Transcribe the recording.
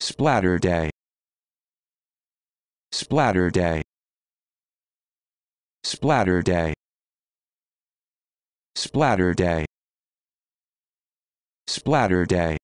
Splatter Day. Splatter Day. Splatter Day. Splatter Day. Splatter Day.